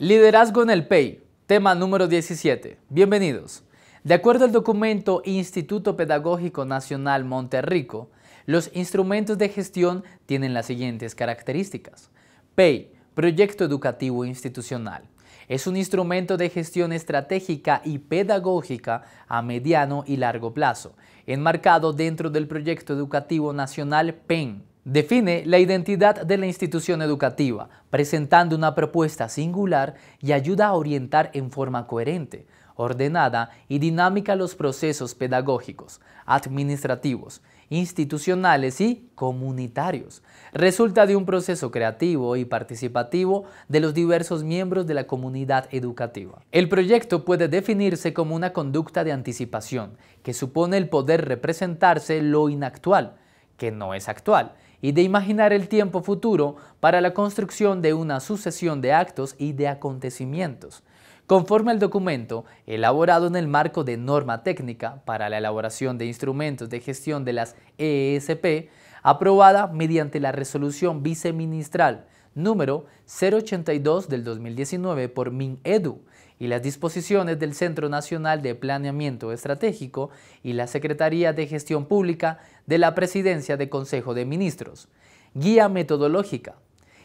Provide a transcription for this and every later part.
Liderazgo en el PEI, tema número 17. Bienvenidos. De acuerdo al documento Instituto Pedagógico Nacional Monterrico, los instrumentos de gestión tienen las siguientes características. PEI, Proyecto Educativo Institucional. Es un instrumento de gestión estratégica y pedagógica a mediano y largo plazo, enmarcado dentro del Proyecto Educativo Nacional PEN Define la identidad de la institución educativa, presentando una propuesta singular y ayuda a orientar en forma coherente, ordenada y dinámica los procesos pedagógicos, administrativos, institucionales y comunitarios. Resulta de un proceso creativo y participativo de los diversos miembros de la comunidad educativa. El proyecto puede definirse como una conducta de anticipación, que supone el poder representarse lo inactual, que no es actual, y de imaginar el tiempo futuro para la construcción de una sucesión de actos y de acontecimientos, conforme al documento elaborado en el marco de norma técnica para la elaboración de instrumentos de gestión de las ESP, aprobada mediante la resolución viceministral número 082 del 2019 por MinEdu, y las disposiciones del Centro Nacional de Planeamiento Estratégico y la Secretaría de Gestión Pública de la Presidencia de Consejo de Ministros. Guía metodológica.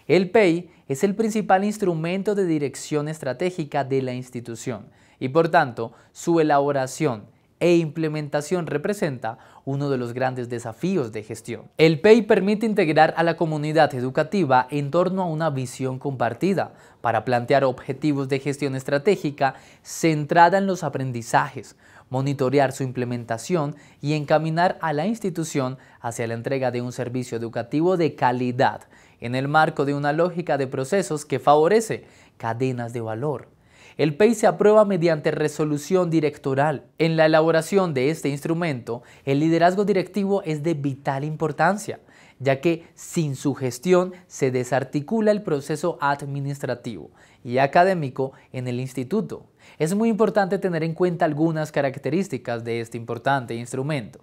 El PEI es el principal instrumento de dirección estratégica de la institución y por tanto su elaboración, e implementación representa uno de los grandes desafíos de gestión. El PEI permite integrar a la comunidad educativa en torno a una visión compartida para plantear objetivos de gestión estratégica centrada en los aprendizajes, monitorear su implementación y encaminar a la institución hacia la entrega de un servicio educativo de calidad en el marco de una lógica de procesos que favorece cadenas de valor. El PEI se aprueba mediante resolución directoral. En la elaboración de este instrumento, el liderazgo directivo es de vital importancia, ya que sin su gestión se desarticula el proceso administrativo y académico en el instituto. Es muy importante tener en cuenta algunas características de este importante instrumento.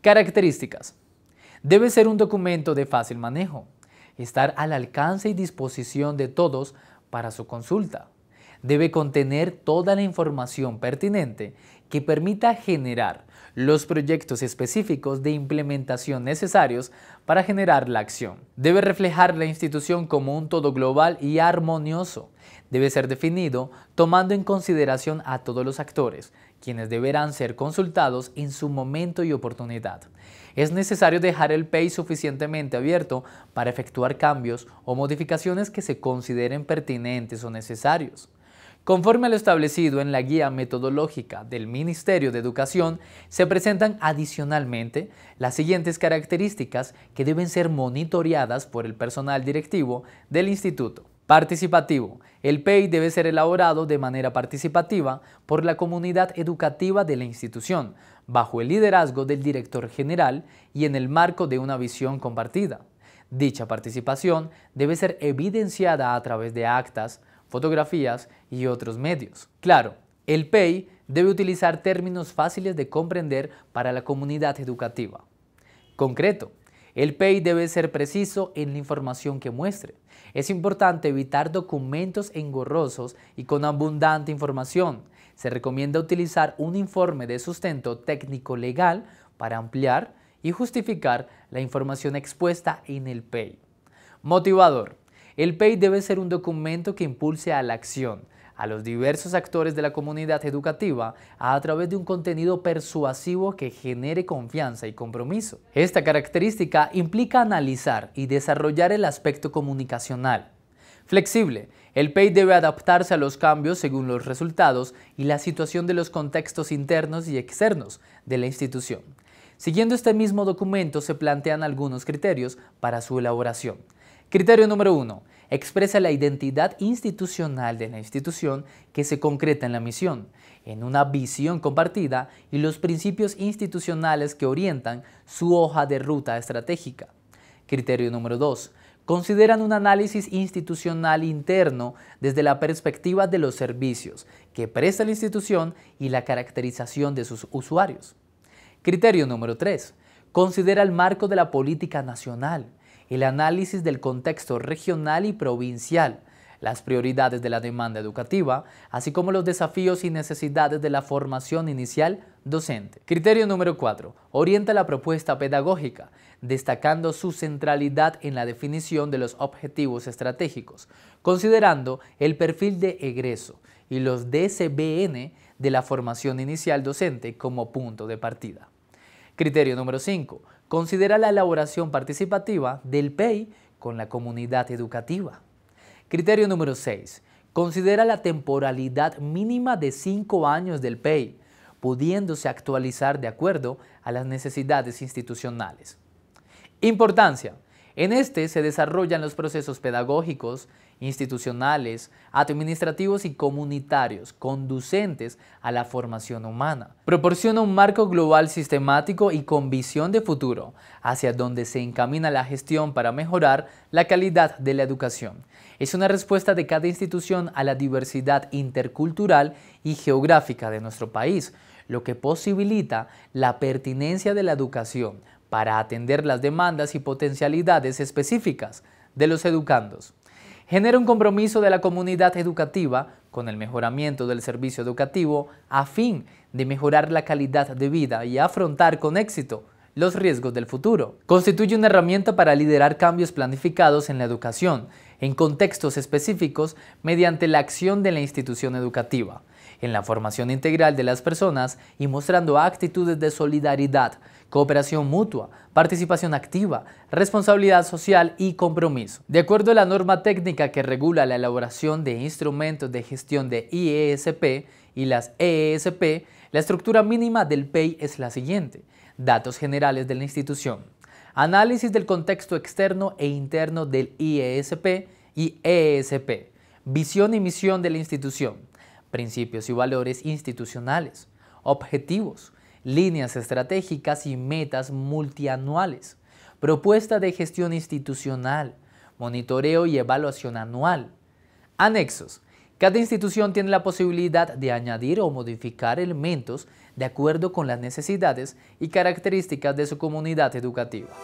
Características. Debe ser un documento de fácil manejo, estar al alcance y disposición de todos para su consulta debe contener toda la información pertinente que permita generar los proyectos específicos de implementación necesarios para generar la acción. Debe reflejar la institución como un todo global y armonioso. Debe ser definido tomando en consideración a todos los actores, quienes deberán ser consultados en su momento y oportunidad. Es necesario dejar el PEI suficientemente abierto para efectuar cambios o modificaciones que se consideren pertinentes o necesarios. Conforme a lo establecido en la guía metodológica del Ministerio de Educación, se presentan adicionalmente las siguientes características que deben ser monitoreadas por el personal directivo del instituto. Participativo. El PEI debe ser elaborado de manera participativa por la comunidad educativa de la institución, bajo el liderazgo del director general y en el marco de una visión compartida. Dicha participación debe ser evidenciada a través de actas, fotografías y otros medios. Claro, el PEI debe utilizar términos fáciles de comprender para la comunidad educativa. Concreto, el PEI debe ser preciso en la información que muestre. Es importante evitar documentos engorrosos y con abundante información. Se recomienda utilizar un informe de sustento técnico-legal para ampliar y justificar la información expuesta en el PEI. Motivador. El PEI debe ser un documento que impulse a la acción a los diversos actores de la comunidad educativa a través de un contenido persuasivo que genere confianza y compromiso. Esta característica implica analizar y desarrollar el aspecto comunicacional, Flexible. El PEI debe adaptarse a los cambios según los resultados y la situación de los contextos internos y externos de la institución. Siguiendo este mismo documento se plantean algunos criterios para su elaboración. Criterio número uno, expresa la identidad institucional de la institución que se concreta en la misión, en una visión compartida y los principios institucionales que orientan su hoja de ruta estratégica. Criterio número 2. Consideran un análisis institucional interno desde la perspectiva de los servicios que presta la institución y la caracterización de sus usuarios. Criterio número 3. Considera el marco de la política nacional, el análisis del contexto regional y provincial, las prioridades de la demanda educativa, así como los desafíos y necesidades de la formación inicial docente. Criterio número 4. Orienta la propuesta pedagógica, destacando su centralidad en la definición de los objetivos estratégicos, considerando el perfil de egreso y los DCBN de la formación inicial docente como punto de partida. Criterio número 5 Considera la elaboración participativa del PEI con la comunidad educativa. Criterio número 6. Considera la temporalidad mínima de 5 años del PEI, pudiéndose actualizar de acuerdo a las necesidades institucionales. Importancia. En este se desarrollan los procesos pedagógicos, institucionales, administrativos y comunitarios conducentes a la formación humana. Proporciona un marco global sistemático y con visión de futuro, hacia donde se encamina la gestión para mejorar la calidad de la educación. Es una respuesta de cada institución a la diversidad intercultural y geográfica de nuestro país, lo que posibilita la pertinencia de la educación para atender las demandas y potencialidades específicas de los educandos. Genera un compromiso de la comunidad educativa con el mejoramiento del servicio educativo a fin de mejorar la calidad de vida y afrontar con éxito los riesgos del futuro. Constituye una herramienta para liderar cambios planificados en la educación, en contextos específicos, mediante la acción de la institución educativa, en la formación integral de las personas y mostrando actitudes de solidaridad, cooperación mutua, participación activa, responsabilidad social y compromiso. De acuerdo a la norma técnica que regula la elaboración de instrumentos de gestión de IESP y las EESP, la estructura mínima del PEI es la siguiente – datos generales de la institución, análisis del contexto externo e interno del IESP y ESP, e visión y misión de la institución, principios y valores institucionales, objetivos, líneas estratégicas y metas multianuales, propuesta de gestión institucional, monitoreo y evaluación anual, anexos, cada institución tiene la posibilidad de añadir o modificar elementos de acuerdo con las necesidades y características de su comunidad educativa.